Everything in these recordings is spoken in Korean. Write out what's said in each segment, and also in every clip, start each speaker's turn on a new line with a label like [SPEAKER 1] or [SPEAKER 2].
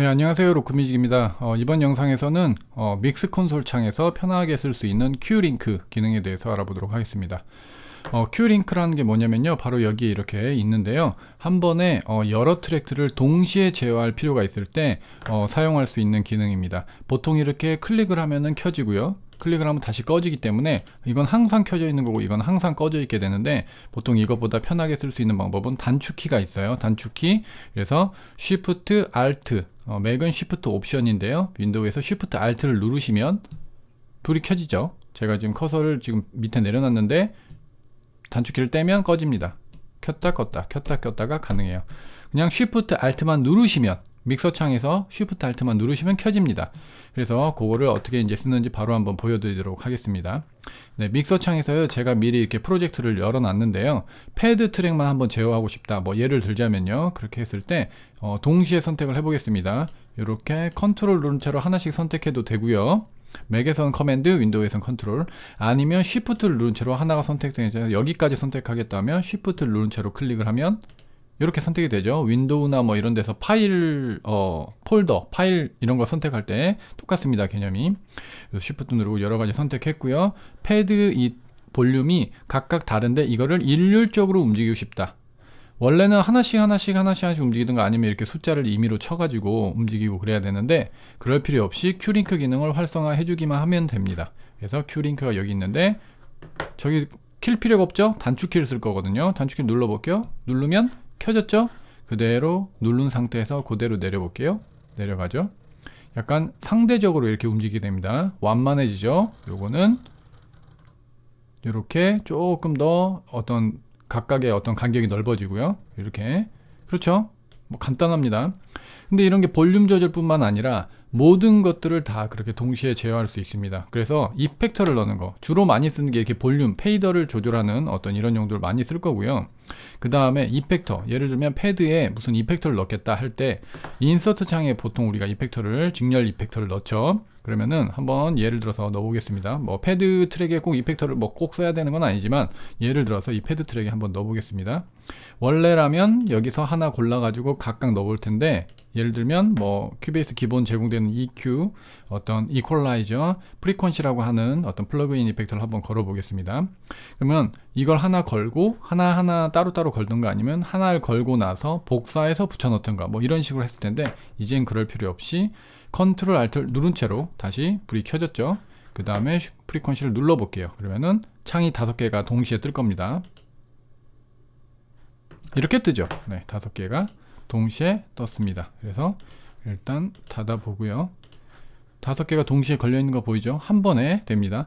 [SPEAKER 1] 네 안녕하세요 로크뮤직입니다 어, 이번 영상에서는 어, 믹스 콘솔 창에서 편하게 쓸 수 있는 큐링크 기능에 대해서 알아보도록 하겠습니다 어, 큐링크라는 게 뭐냐면요 바로 여기에 이렇게 있는데요 한 번에 어, 여러 트랙트를 동시에 제어할 필요가 있을 때 어, 사용할 수 있는 기능입니다 보통 이렇게 클릭을 하면은 켜지고요 클릭을 하면 다시 꺼지기 때문에 이건 항상 켜져 있는 거고 이건 항상 꺼져 있게 되는데 보통 이것보다 편하게 쓸 수 있는 방법은 단축키가 있어요. 단축키. 그래서 Shift Alt 어, 맥은 Shift 옵션인데요. 윈도우에서 Shift Alt를 누르시면 불이 켜지죠. 제가 지금 커서를 지금 밑에 내려놨는데 단축키를 떼면 꺼집니다. 켰다 껐다 켰다 꼈다가 가능해요. 그냥 Shift Alt만 누르시면 믹서 창에서 쉬프트 알트만 누르시면 켜집니다. 그래서 그거를 어떻게 이제 쓰는지 바로 한번 보여드리도록 하겠습니다. 네, 믹서 창에서요. 제가 미리 이렇게 프로젝트를 열어놨는데요. 패드 트랙만 한번 제어하고 싶다. 뭐 예를 들자면요. 그렇게 했을 때 어, 동시에 선택을 해보겠습니다. 이렇게 컨트롤 누른 채로 하나씩 선택해도 되고요. 맥에선 커맨드, 윈도우에선 컨트롤 아니면 쉬프트를 누른 채로 하나가 선택되어 있는 여기까지 선택하겠다면 쉬프트를 누른 채로 클릭을 하면 이렇게 선택이 되죠. 윈도우나 뭐 이런 데서 파일, 어, 폴더, 파일 이런 거 선택할 때 똑같습니다. 개념이. 그래서 쉬프트 누르고 여러 가지 선택했고요. 패드 이 볼륨이 각각 다른데 이거를 일률적으로 움직이고 싶다. 원래는 하나씩 하나씩 하나씩 하나씩 움직이든가 아니면 이렇게 숫자를 임의로 쳐가지고 움직이고 그래야 되는데 그럴 필요 없이 큐링크 기능을 활성화해 주기만 하면 됩니다. 그래서 큐링크가 여기 있는데 저기 킬 필요가 없죠? 단축키를 쓸 거거든요. 단축키 눌러볼게요. 누르면 켜졌죠? 그대로 누른 상태에서 그대로 내려볼게요. 내려가죠. 약간 상대적으로 이렇게 움직이게 됩니다. 완만해지죠? 요거는 이렇게 조금 더 어떤 각각의 어떤 간격이 넓어지고요. 이렇게 그렇죠? 뭐 간단합니다. 근데 이런 게 볼륨 조절뿐만 아니라 모든 것들을 다 그렇게 동시에 제어할 수 있습니다. 그래서 이펙터를 넣는 거 주로 많이 쓰는 게 이렇게 볼륨 페이더를 조절하는 어떤 이런 용도를 많이 쓸 거고요. 그 다음에 이펙터 예를 들면 패드에 무슨 이펙터를 넣겠다 할 때 인서트 창에 보통 우리가 이펙터를 직렬 이펙터를 넣죠 그러면은 한번 예를 들어서 넣어보겠습니다 뭐 패드 트랙에 꼭 이펙터를 뭐 꼭 써야 되는 건 아니지만 예를 들어서 이 패드 트랙에 한번 넣어보겠습니다 원래라면 여기서 하나 골라 가지고 각각 넣어볼 텐데 예를 들면 뭐 큐베이스 기본 제공되는 EQ, 어떤 이퀄라이저, 프리퀀시라고 하는 어떤 플러그인 이펙터를 한번 걸어 보겠습니다. 그러면 이걸 하나 걸고 하나하나 따로따로 걸던가 아니면 하나를 걸고 나서 복사해서 붙여 넣던가 뭐 이런 식으로 했을 텐데 이젠 그럴 필요 없이 컨트롤 알트 누른 채로 다시 불이 켜졌죠. 그 다음에 프리퀀시를 눌러 볼게요. 그러면은 창이 다섯 개가 동시에 뜰 겁니다. 이렇게 뜨죠. 네, 다섯 개가 동시에 떴습니다. 그래서 일단 닫아보고요. 다섯 개가 동시에 걸려있는 거 보이죠? 한 번에 됩니다.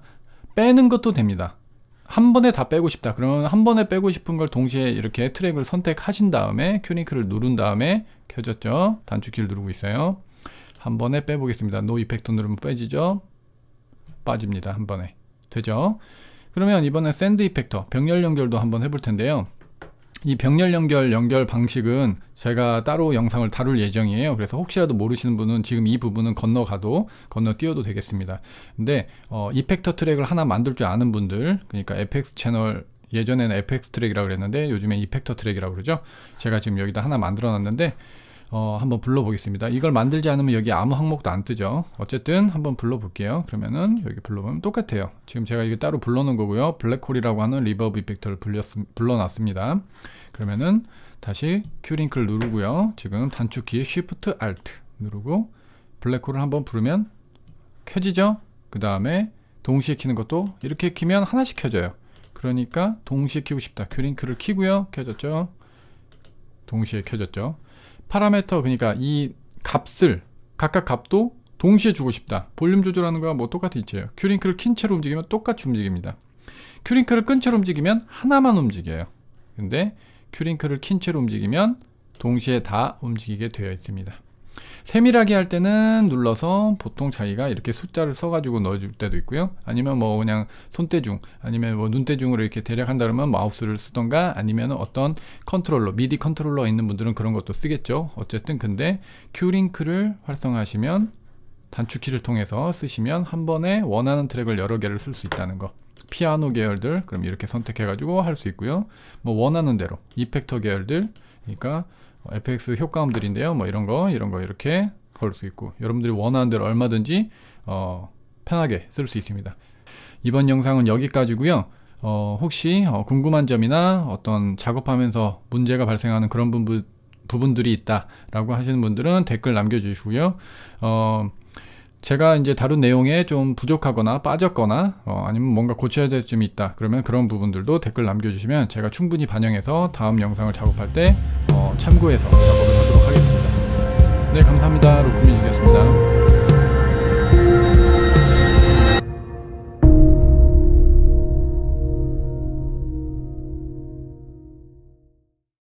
[SPEAKER 1] 빼는 것도 됩니다. 한 번에 다 빼고 싶다. 그러면 한 번에 빼고 싶은 걸 동시에 이렇게 트랙을 선택하신 다음에 큐링크를 누른 다음에 켜졌죠? 단축키를 누르고 있어요. 한 번에 빼보겠습니다. 노 이펙트 누르면 빼지죠? 빠집니다. 한 번에. 되죠? 그러면 이번에 샌드 이펙터, 병렬 연결도 한번 해볼 텐데요. 이 병렬 연결 연결 방식은 제가 따로 영상을 다룰 예정이에요. 그래서 혹시라도 모르시는 분은 지금 이 부분은 건너가도 건너뛰어도 되겠습니다. 근데 어, 이펙터 트랙을 하나 만들 줄 아는 분들 그러니까 FX 채널 예전에는 FX 트랙이라고 그랬는데 요즘엔 이펙터 트랙이라고 그러죠. 제가 지금 여기다 하나 만들어 놨는데 어, 한번 불러보겠습니다. 이걸 만들지 않으면 여기 아무 항목도 안 뜨죠. 어쨌든 한번 불러볼게요. 그러면은 여기 불러보면 똑같아요. 지금 제가 이게 따로 불러놓은 거고요. 블랙홀이라고 하는 리버브 이펙터를 불렸, 불러놨습니다. 그러면은 다시 큐링크를 누르고요. 지금 단축키 Shift Alt 누르고 블랙홀을 한번 부르면 켜지죠? 그 다음에 동시에 키는 것도 이렇게 키면 하나씩 켜져요. 그러니까 동시에 키고 싶다. 큐링크를 키고요. 켜졌죠? 동시에 켜졌죠? 파라메터 그러니까 이 값을 각각 값도 동시에 주고 싶다. 볼륨 조절하는 거와 뭐 똑같이 있죠. 큐링크를 킨 채로 움직이면 똑같이 움직입니다. 큐링크를 끈 채로 움직이면 하나만 움직여요. 근데 큐링크를 킨 채로 움직이면 동시에 다 움직이게 되어 있습니다. 세밀하게 할 때는 눌러서 보통 자기가 이렇게 숫자를 써가지고 넣어줄 때도 있고요. 아니면 뭐 그냥 손대중, 아니면 뭐 눈대중으로 이렇게 대략 한다 면 마우스를 쓰던가 아니면 어떤 컨트롤러, 미디 컨트롤러 있는 분들은 그런 것도 쓰겠죠. 어쨌든 근데 큐링크를 활성화하시면 단축키를 통해서 쓰시면 한 번에 원하는 트랙을 여러 개를 쓸 수 있다는 거. 피아노 계열들 그럼 이렇게 선택해 가지고 할 수 있고요 뭐 원하는 대로 이펙터 계열들 그러니까 fx 뭐 효과음들인데요. 뭐 이런 거, 이런 거 이렇게 걸수 있고 여러분들이 원하는 대로 얼마든지 어, 편하게 쓸 수 있습니다. 이번 영상은 여기까지고요. 어, 혹시 어, 궁금한 점이나 어떤 작업하면서 문제가 발생하는 그런 부분, 부분들이 있다라고 하시는 분들은 댓글 남겨주시고요. 어, 제가 이제 다룬 내용에 좀 부족하거나 빠졌거나 어, 아니면 뭔가 고쳐야 될 점이 있다 그러면 그런 부분들도 댓글 남겨주시면 제가 충분히 반영해서 다음 영상을 작업할 때 어, 참고해서 작업을 하도록 하겠습니다 네 감사합니다 로쿠미지겠습니다